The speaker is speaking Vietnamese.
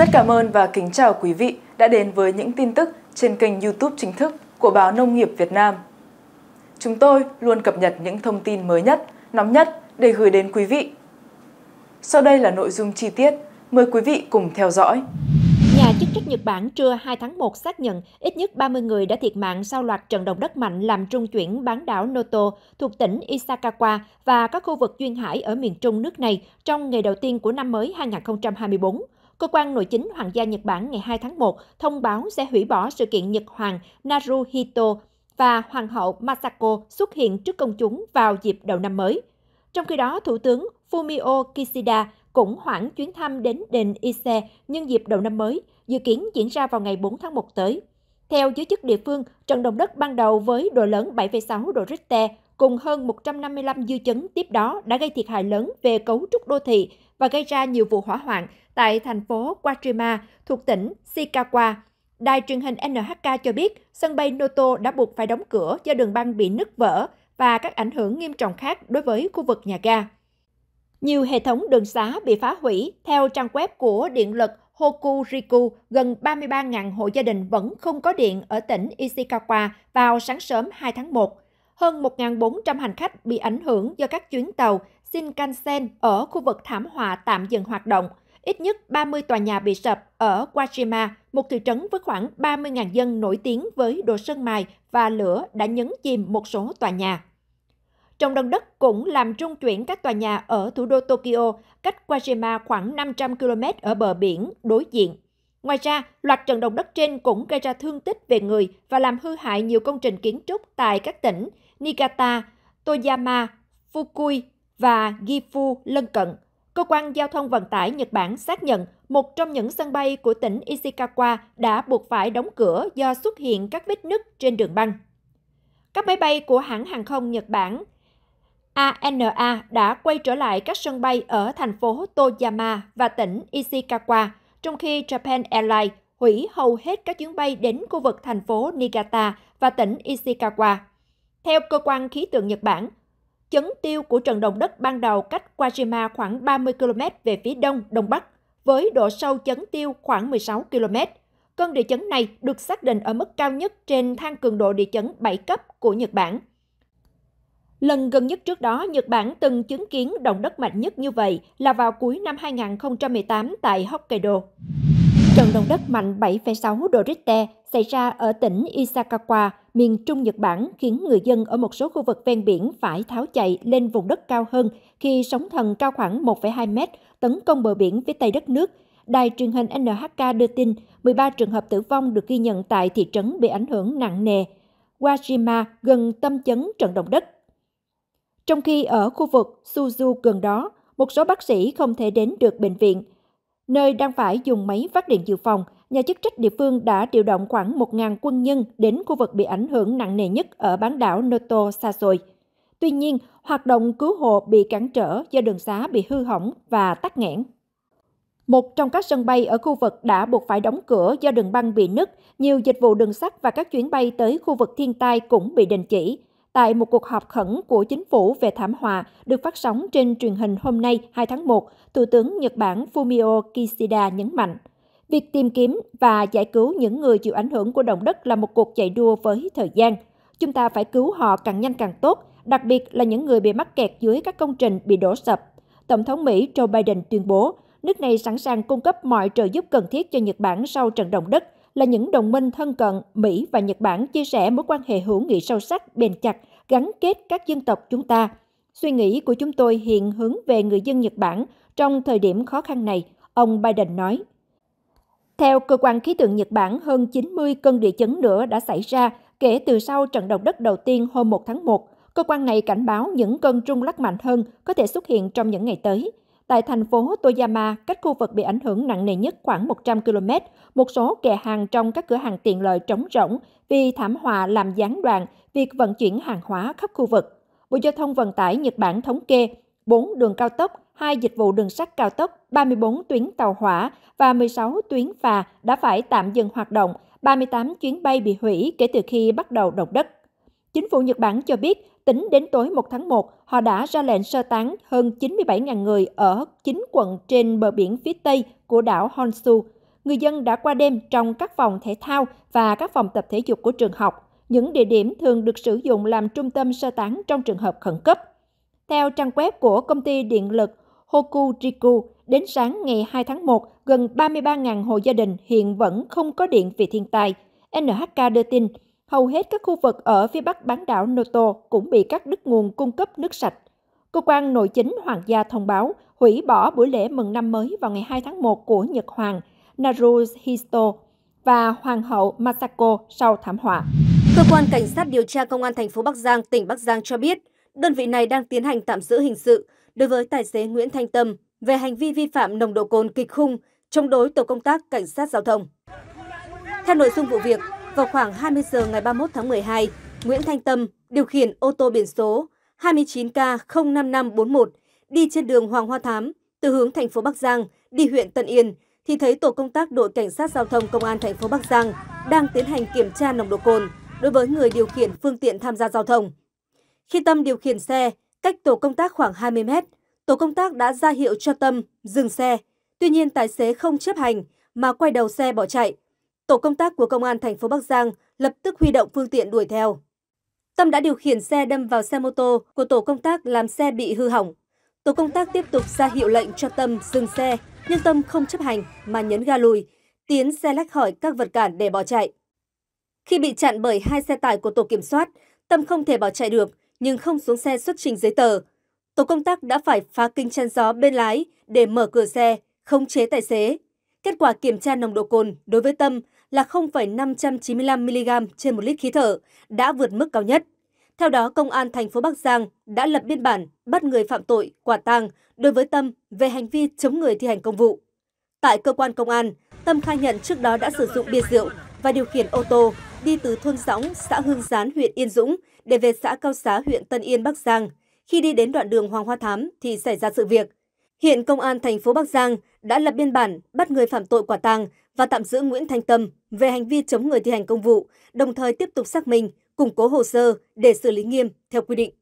Rất cảm ơn và kính chào quý vị đã đến với những tin tức trên kênh YouTube chính thức của báo Nông nghiệp Việt Nam. Chúng tôi luôn cập nhật những thông tin mới nhất, nóng nhất để gửi đến quý vị. Sau đây là nội dung chi tiết, mời quý vị cùng theo dõi. Nhà chức trách Nhật Bản trưa 2 tháng 1 xác nhận ít nhất 30 người đã thiệt mạng sau loạt trận động đất mạnh làm trung chuyển bán đảo Noto thuộc tỉnh Isakawa và các khu vực duyên hải ở miền trung nước này trong ngày đầu tiên của năm mới 2024. Cơ quan nội chính Hoàng gia Nhật Bản ngày 2 tháng 1 thông báo sẽ hủy bỏ sự kiện Nhật Hoàng Naruhito và Hoàng hậu Masako xuất hiện trước công chúng vào dịp đầu năm mới. Trong khi đó, Thủ tướng Fumio Kishida cũng hoãn chuyến thăm đến đền Ise nhân dịp đầu năm mới, dự kiến diễn ra vào ngày 4 tháng 1 tới. Theo giới chức địa phương, trận động đất ban đầu với độ lớn 7,6 độ Richter cùng hơn 155 dư chấn tiếp đó đã gây thiệt hại lớn về cấu trúc đô thị và gây ra nhiều vụ hỏa hoạn tại thành phố Quatrima thuộc tỉnh Shikawa. Đài truyền hình NHK cho biết sân bay Noto đã buộc phải đóng cửa do đường băng bị nứt vỡ và các ảnh hưởng nghiêm trọng khác đối với khu vực nhà ga. Nhiều hệ thống đường xá bị phá hủy, theo trang web của điện lực Hokuriku, gần 33.000 hộ gia đình vẫn không có điện ở tỉnh Ishikawa vào sáng sớm 2 tháng 1 hơn 1.400 hành khách bị ảnh hưởng do các chuyến tàu Shinkansen ở khu vực thảm họa tạm dừng hoạt động. Ít nhất 30 tòa nhà bị sập ở Wajima, một thị trấn với khoảng 30.000 dân nổi tiếng với đồ sơn mài và lửa đã nhấn chìm một số tòa nhà. Trong động đất cũng làm trung chuyển các tòa nhà ở thủ đô Tokyo, cách Wajima khoảng 500 km ở bờ biển đối diện. Ngoài ra, loạt trận động đất trên cũng gây ra thương tích về người và làm hư hại nhiều công trình kiến trúc tại các tỉnh Niigata, Toyama, Fukui và Gifu lân cận. Cơ quan Giao thông Vận tải Nhật Bản xác nhận một trong những sân bay của tỉnh Ishikawa đã buộc phải đóng cửa do xuất hiện các vết nứt trên đường băng. Các máy bay của hãng hàng không Nhật Bản ANA đã quay trở lại các sân bay ở thành phố Toyama và tỉnh Ishikawa, trong khi Japan Airlines hủy hầu hết các chuyến bay đến khu vực thành phố Niigata và tỉnh Ishikawa. Theo cơ quan khí tượng Nhật Bản, chấn tiêu của trận động đất ban đầu cách Kajima khoảng 30 km về phía đông, đông bắc, với độ sâu chấn tiêu khoảng 16 km. Cơn địa chấn này được xác định ở mức cao nhất trên thang cường độ địa chấn 7 cấp của Nhật Bản. Lần gần nhất trước đó, Nhật Bản từng chứng kiến động đất mạnh nhất như vậy là vào cuối năm 2018 tại Hokkaido. Trận động đất mạnh 7,6 độ Richter xảy ra ở tỉnh Isakawa, miền Trung Nhật Bản khiến người dân ở một số khu vực ven biển phải tháo chạy lên vùng đất cao hơn khi sóng thần cao khoảng 1,2 mét tấn công bờ biển phía tây đất nước. Đài truyền hình NHK đưa tin 13 trường hợp tử vong được ghi nhận tại thị trấn bị ảnh hưởng nặng nề. Wajima gần tâm chấn trận động đất. Trong khi ở khu vực Suzu gần đó, một số bác sĩ không thể đến được bệnh viện – nơi đang phải dùng máy phát điện dự phòng, nhà chức trách địa phương đã điều động khoảng 1.000 quân nhân đến khu vực bị ảnh hưởng nặng nề nhất ở bán đảo Noto xa xôi. Tuy nhiên, hoạt động cứu hộ bị cản trở do đường xá bị hư hỏng và tắc nghẽn. Một trong các sân bay ở khu vực đã buộc phải đóng cửa do đường băng bị nứt, nhiều dịch vụ đường sắt và các chuyến bay tới khu vực thiên tai cũng bị đình chỉ tại một cuộc họp khẩn của chính phủ về thảm họa được phát sóng trên truyền hình hôm nay 2 tháng 1, Thủ tướng Nhật Bản Fumio Kishida nhấn mạnh. Việc tìm kiếm và giải cứu những người chịu ảnh hưởng của động đất là một cuộc chạy đua với thời gian. Chúng ta phải cứu họ càng nhanh càng tốt, đặc biệt là những người bị mắc kẹt dưới các công trình bị đổ sập. Tổng thống Mỹ Joe Biden tuyên bố, nước này sẵn sàng cung cấp mọi trợ giúp cần thiết cho Nhật Bản sau trận động đất – là những đồng minh thân cận Mỹ và Nhật Bản chia sẻ mối quan hệ hữu nghị sâu sắc, bền chặt, gắn kết các dân tộc chúng ta. Suy nghĩ của chúng tôi hiện hướng về người dân Nhật Bản trong thời điểm khó khăn này, ông Biden nói. Theo cơ quan khí tượng Nhật Bản, hơn 90 cơn địa chấn nữa đã xảy ra kể từ sau trận động đất đầu tiên hôm 1 tháng 1. Cơ quan này cảnh báo những cơn rung lắc mạnh hơn có thể xuất hiện trong những ngày tới. Tại thành phố Toyama, cách khu vực bị ảnh hưởng nặng nề nhất khoảng 100 km, một số kệ hàng trong các cửa hàng tiện lợi trống rỗng vì thảm họa làm gián đoạn việc vận chuyển hàng hóa khắp khu vực. Bộ Giao thông Vận tải Nhật Bản thống kê 4 đường cao tốc, 2 dịch vụ đường sắt cao tốc, 34 tuyến tàu hỏa và 16 tuyến phà đã phải tạm dừng hoạt động, 38 chuyến bay bị hủy kể từ khi bắt đầu động đất. Chính phủ Nhật Bản cho biết Tính đến tối 1 tháng 1, họ đã ra lệnh sơ tán hơn 97.000 người ở 9 quận trên bờ biển phía Tây của đảo Honshu. Người dân đã qua đêm trong các phòng thể thao và các phòng tập thể dục của trường học. Những địa điểm thường được sử dụng làm trung tâm sơ tán trong trường hợp khẩn cấp. Theo trang web của công ty điện lực Hokuriku, đến sáng ngày 2 tháng 1, gần 33.000 hộ gia đình hiện vẫn không có điện vì thiên tai. NHK đưa tin, Hầu hết các khu vực ở phía bắc bán đảo Noto cũng bị cắt đứt nguồn cung cấp nước sạch. Cơ quan nội chính Hoàng gia thông báo hủy bỏ buổi lễ mừng năm mới vào ngày 2 tháng 1 của Nhật Hoàng Naruhito và Hoàng hậu Masako sau thảm họa. Cơ quan Cảnh sát điều tra Công an thành phố Bắc Giang, tỉnh Bắc Giang cho biết, đơn vị này đang tiến hành tạm giữ hình sự đối với tài xế Nguyễn Thanh Tâm về hành vi vi phạm nồng độ cồn kịch khung chống đối tổ công tác Cảnh sát Giao thông. Theo nội dung vụ việc, vào khoảng 20 giờ ngày 31 tháng 12, Nguyễn Thanh Tâm điều khiển ô tô biển số 29K05541 đi trên đường Hoàng Hoa Thám từ hướng thành phố Bắc Giang đi huyện Tân Yên thì thấy tổ công tác đội cảnh sát giao thông công an thành phố Bắc Giang đang tiến hành kiểm tra nồng độ cồn đối với người điều khiển phương tiện tham gia giao thông. Khi Tâm điều khiển xe cách tổ công tác khoảng 20 mét, tổ công tác đã ra hiệu cho Tâm dừng xe. Tuy nhiên tài xế không chấp hành mà quay đầu xe bỏ chạy tổ công tác của công an thành phố Bắc Giang lập tức huy động phương tiện đuổi theo. Tâm đã điều khiển xe đâm vào xe mô tô của tổ công tác làm xe bị hư hỏng. Tổ công tác tiếp tục ra hiệu lệnh cho Tâm dừng xe, nhưng Tâm không chấp hành mà nhấn ga lùi, tiến xe lách khỏi các vật cản để bỏ chạy. Khi bị chặn bởi hai xe tải của tổ kiểm soát, Tâm không thể bỏ chạy được nhưng không xuống xe xuất trình giấy tờ. Tổ công tác đã phải phá kính chắn gió bên lái để mở cửa xe, khống chế tài xế. Kết quả kiểm tra nồng độ cồn đối với Tâm là 0,595 mg trên một lít khí thở, đã vượt mức cao nhất. Theo đó, Công an thành phố Bắc Giang đã lập biên bản bắt người phạm tội quả tang đối với Tâm về hành vi chống người thi hành công vụ. Tại cơ quan công an, Tâm khai nhận trước đó đã sử dụng bia rượu và điều khiển ô tô đi từ thôn Sóng, xã Hương Gián, huyện Yên Dũng để về xã Cao Xá, huyện Tân Yên, Bắc Giang. Khi đi đến đoạn đường Hoàng Hoa Thám thì xảy ra sự việc. Hiện Công an thành phố Bắc Giang đã lập biên bản bắt người phạm tội quả tang và tạm giữ Nguyễn Thanh Tâm về hành vi chống người thi hành công vụ, đồng thời tiếp tục xác minh, củng cố hồ sơ để xử lý nghiêm theo quy định.